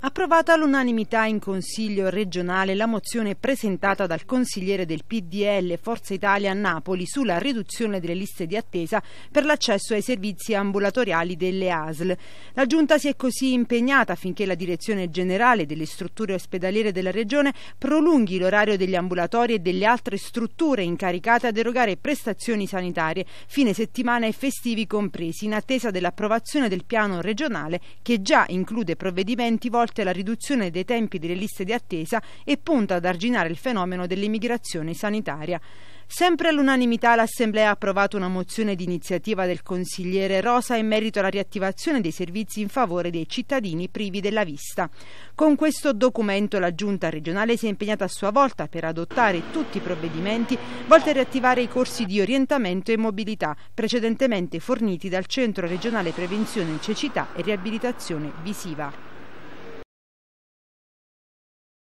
Approvata all'unanimità in Consiglio regionale la mozione presentata dal consigliere del PDL Forza Italia a Napoli sulla riduzione delle liste di attesa per l'accesso ai servizi ambulatoriali delle ASL. La Giunta si è così impegnata affinché la Direzione Generale delle strutture ospedaliere della Regione prolunghi l'orario degli ambulatori e delle altre strutture incaricate ad erogare prestazioni sanitarie, fine settimana e festivi compresi, in attesa dell'approvazione del piano regionale che già include provvedimenti volti volte la riduzione dei tempi delle liste di attesa e punta ad arginare il fenomeno dell'immigrazione sanitaria. Sempre all'unanimità l'Assemblea ha approvato una mozione di iniziativa del consigliere Rosa in merito alla riattivazione dei servizi in favore dei cittadini privi della vista. Con questo documento la Giunta regionale si è impegnata a sua volta per adottare tutti i provvedimenti volti a riattivare i corsi di orientamento e mobilità precedentemente forniti dal Centro regionale prevenzione cecità e riabilitazione visiva.